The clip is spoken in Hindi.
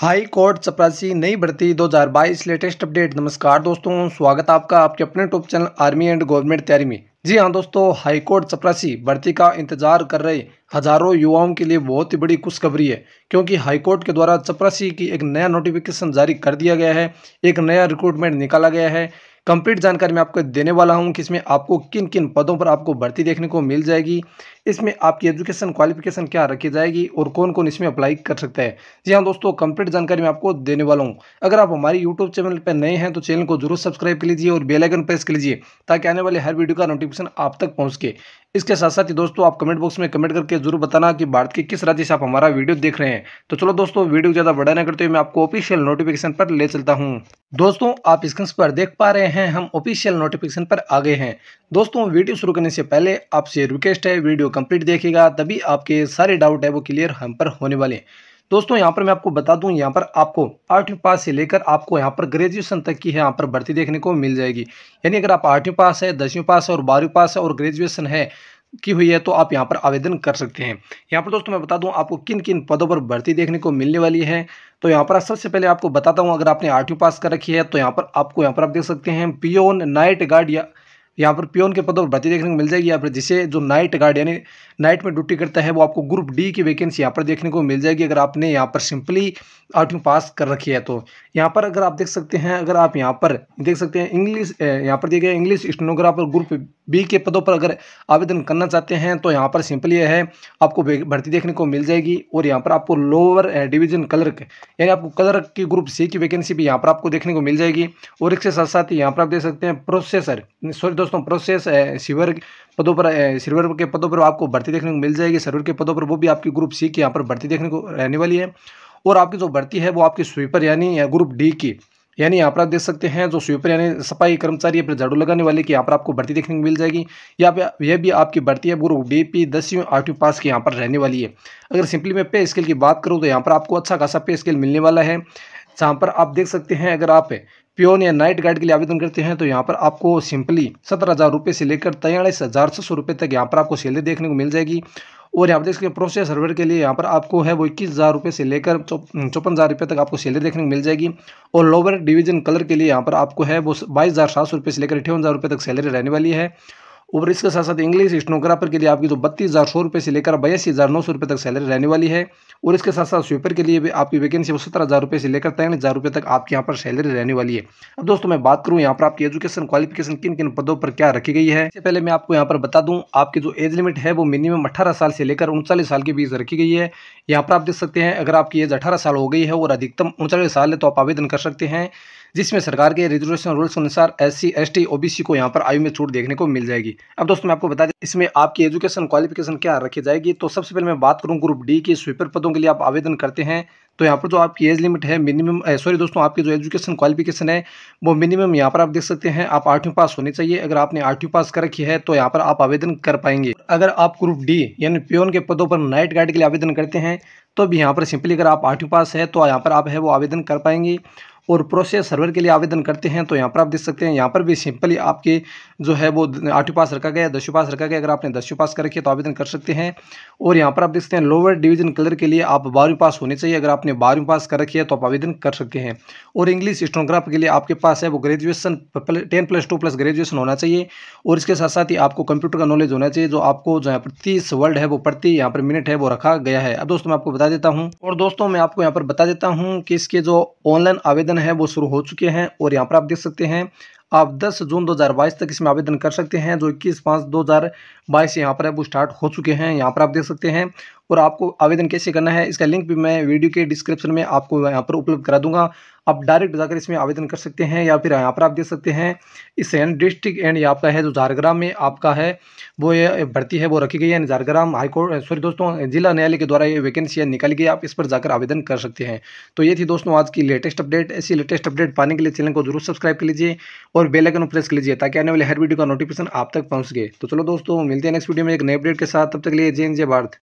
हाई कोर्ट चपरासी नई भर्ती 2022 लेटेस्ट अपडेट नमस्कार दोस्तों स्वागत आपका आपके अपने top channel army and government तैयारी में जी हाँ दोस्तों हाई कोर्ट चपरासी भर्ती का इंतजार कर रहे हजारों युवाओं के लिए बहुत ही बड़ी खुशखबरी है क्योंकि हाई कोर्ट के द्वारा चपरासी की एक नया नोटिफिकेशन जारी कर दिया गया है एक नया रिक्रूटमेंट निकाला गया है कंप्लीट जानकारी मैं आपको देने वाला हूं कि इसमें आपको किन किन पदों पर आपको भर्ती देखने को मिल जाएगी इसमें आपकी एजुकेशन क्वालिफिकेशन क्या रखी जाएगी और कौन कौन इसमें अप्लाई कर सकता है जी हाँ दोस्तों कंप्लीट जानकारी मैं आपको देने वाला हूँ अगर आप हमारे यूट्यूब चैनल पर नए हैं तो चैनल को जरूर सब्सक्राइब कर लीजिए और बेलाइकन प्रेस कर लीजिए ताकि आने वाले हर वीडियो का नोटिफिकेशन आप तक पहुँच के इसके साथ साथ ही दोस्तों आप कमेंट बॉक्स में कमेंट करके जरूर बताना कि भारत के किस राज्य से आप हमारा वीडियो देख रहे हैं तो चलो दोस्तों वीडियो ज़्यादा बढ़ाने करते हुए मैं आपको ऑफिशियल नोटिफिकेशन पर ले चलता हूँ दोस्तों आप स्क्रीन पर देख पा रहे हैं हम ऑफिशियल नोटिफिकेशन पर आ गए हैं दोस्तों वीडियो शुरू करने से पहले आपसे रिक्वेस्ट है वीडियो कंप्लीट देखेगा तभी आपके सारे डाउट है वो क्लियर हम पर होने वाले हैं दोस्तों यहाँ पर मैं आपको बता दूं यहाँ पर आपको आठवीं पास से लेकर आपको यहाँ पर ग्रेजुएशन तक की है यहाँ पर भर्ती देखने को मिल जाएगी यानी अगर आप आठवीं पास है दसवीं पास है और बारहवीं पास है और ग्रेजुएशन है की हुई है तो आप यहाँ पर आवेदन कर सकते हैं यहाँ पर दोस्तों मैं बता दूँ आपको किन किन पदों पर भर्ती देखने को मिलने वाली है तो यहाँ पर सबसे पहले आपको बताता हूँ अगर आपने आठवीं पास कर रखी है तो यहाँ पर आपको यहाँ पर आप देख सकते हैं पियोन नाइट गार्ड या यहाँ पर प्योन के पदों पर भर्ती देखने को मिल जाएगी यहाँ पर जिसे जो नाइट गार्ड यानी नाइट में ड्यूटी करता है वो आपको ग्रुप डी की वैकेंसी यहाँ पर देखने को मिल जाएगी अगर आपने यहाँ पर सिंपली आउटिंग पास कर रखी है तो यहाँ पर अगर आप देख सकते हैं अगर आप यहाँ पर देख सकते हैं इंग्लिश यहाँ पर देखिए इंग्लिश स्टेनोग्राफर ग्रुप बी के पदों पर अगर आवेदन करना चाहते हैं तो यहाँ पर सिंपल ये है आपको भर्ती देखने को मिल जाएगी और यहाँ पर आपको लोअर डिवीजन क्लर्क यानी आपको क्लर्क की ग्रुप सी की वैकेंसी भी यहाँ पर आपको देखने को मिल जाएगी और इसके साथ साथ यहाँ पर आप देख सकते हैं प्रोसेसर सॉरी दोस्तों प्रोसेस सिवर पदों पर सर्वर के पदों पर आपको भर्ती देखने को मिल जाएगी सर्वर के पदों पर वो भी आपकी ग्रुप सी की यहाँ पर भर्ती देखने को रहने वाली है और आपकी जो भर्ती है वो आपकी स्वीपर यानी ग्रुप डी की यानी यहाँ पर आप देख सकते हैं जो स्वीपर यानी सफाई कर्मचारी या फिर झाड़ू लगाने वाले की यहाँ पर आपको भर्ती देखने को मिल जाएगी या पर यह भी आपकी भर्ती है ग्रुप डी पी दसवीं आठवीं पास की यहाँ पर रहने वाली है अगर सिंपली मैं पे स्केल की बात करूँ तो यहाँ पर आपको अच्छा खासा पे स्केल मिलने वाला है जहाँ पर आप देख सकते हैं अगर आप प्योन या नाइट गार्ड के लिए आवेदन करते हैं तो यहाँ पर आपको सिंपली सत्रह हज़ार रुपये से लेकर तैयलीस हज़ार छः सौ रुपये तक यहाँ पर आपको सैलरी देखने को मिल जाएगी और यहाँ पर देख सकते हैं प्रोसेस सर्वर के लिए यहाँ पर आपको है वो इक्कीस हज़ार रुपये से लेकर चौपन हज़ार रुपये तक आपको सैलरी देखने को मिल जाएगी और लोअर डिवीजन कलर के लिए यहाँ पर आपको है वो बाईस हज़ार सात सौ रुपये से लेकर अठावन हज़ार रुपये तक सैलरी रहने वाली है और इसके साथ साथ इंग्लिश स्टोनोग्राफर के लिए आपकी तो बत्तीस हज़ार सौ रुपये से लेकर बयासी हज़ार नौ सौ रुपये तक सैलरी रहने वाली है और इसके साथ साथ स्वीपर के लिए भी आपकी वैकेंसी वो सत्रह हज़ार रुपये से लेकर तैंतीस हज़ार रुपये तक आपके यहाँ पर सैलरी रहने वाली है अब दोस्तों मैं बात करूँ यहाँ पर आपकी एजुकेशन क्वालिफिकेशन किन किन पदों पर क्या रखी गई है इससे पहले मैं आपको यहाँ पर बता दूँ आपकी जो एज लिमिट है वो मिनिमम अठारह साल से लेकर उनचालीस साल के बीच रखी गई है यहाँ पर आप देख सकते हैं अगर आपकी एज अठारह साल हो गई है और अधिकतम उनचालीस साल है तो आप आवेदन कर सकते हैं जिसमें सरकार के रिजर्वेशन रूल्स के अनुसार S C S T OBC को यहाँ पर आयु में छूट देखने को मिल जाएगी अब दोस्तों मैं आपको बता दें इसमें आपकी एजुकेशन क्वालिफिकेशन क्या रखी जाएगी तो सबसे पहले मैं बात करूँ ग्रुप डी के स्वीपर पदों के लिए आप आवेदन करते हैं तो यहाँ पर जो आपकी एज लिमिट है मिनिमम सॉरी दोस्तों आपकी जो एजुकेशन क्वालिफिकेशन है वो मिनिमम यहाँ पर आप देख सकते हैं आप आठवीं पास होनी चाहिए अगर आपने आठवीं पास कर रखी है तो यहाँ पर आप आवेदन कर पाएंगे अगर आप ग्रुप डी यानी प्योन के पदों पर नाइट गार्ड के लिए आवेदन करते हैं तो भी यहाँ पर सिंपली अगर आप आठवीं पास है तो यहाँ पर आप है वो आवेदन कर पाएंगे और प्रोसेस सर्वर के लिए आवेदन करते हैं तो यहाँ पर आप देख सकते हैं यहाँ पर भी सिंपली आपके जो है वो आठवीं पास रखा गया दसवीं पास रखा गया अगर आपने दसवीं पास कर रखी है तो आवेदन कर सकते हैं और यहाँ पर आप देख सकते हैं लोअर डिवीजन कलर के लिए आप बारहवीं पास होने चाहिए अगर आपने बारहवीं पास कर रखी है तो आप आवेदन कर सकते हैं और इंग्लिश स्टोनोग्राफ के लिए आपके पास है वो graduation ten plus two plus graduation होना चाहिए और इसके साथ साथ ही आपको कंप्यूटर का नॉलेज होना चाहिए जो आपको जो यहाँ पर तीस है वो प्रति यहाँ पर मिनट है वो रखा गया है अब दोस्तों मैं आपको बता देता हूँ और दोस्तों मैं आपको यहाँ पर बता देता हूँ कि इसके जो ऑनलाइन आवेदन आवेदन है वो शुरू हो चुके हैं और यहाँ पर आप देख सकते हैं आप 10 जून 2022 तक इसमें आवेदन कर सकते हैं जो इक्कीस पाँच 2022 हज़ार यहाँ पर अब स्टार्ट हो चुके हैं यहाँ पर आप देख सकते हैं और आपको आवेदन कैसे करना है इसका लिंक भी मैं वीडियो के डिस्क्रिप्शन में आपको यहाँ पर उपलब्ध करा दूंगा आप डायरेक्ट जाकर इसमें आवेदन कर सकते हैं या फिर यहाँ पर आप देख सकते हैं इस एंड डिस्ट्रिक्ट एंड ये आपका है जो झारग्राम में आपका है वो ये भर्ती है वो रखी गई है झारग्राम हाईकोर्ट सॉरी दोस्तों जिला न्यायालय के द्वारा ये वैकेंसी निकाली गई आप इस पर जाकर आवेदन कर सकते हैं तो ये थी दोस्तों आज की लेटेस्ट अपडेट ऐसी लेटेस्ट अपडेट पाने के लिए चैनल को जरूर सब्सक्राइब कर लीजिए और बेलाइकन प्रेस कर लीजिए ताकि आने वाले हर वीडियो का नोटिफिकेशन आप तक पहुँच गए तो चलो दोस्तों मिलते हैं नेक्स्ट वीडियो में एक नए अपडेट के साथ तब तक लिए जय जय भारत